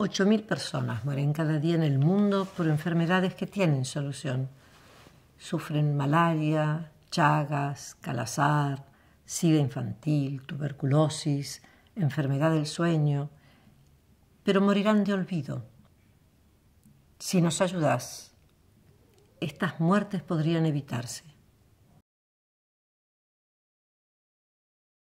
8.000 personas mueren cada día en el mundo por enfermedades que tienen solución. Sufren malaria, chagas, calazar, sida infantil, tuberculosis, enfermedad del sueño, pero morirán de olvido. Si nos ayudas, estas muertes podrían evitarse.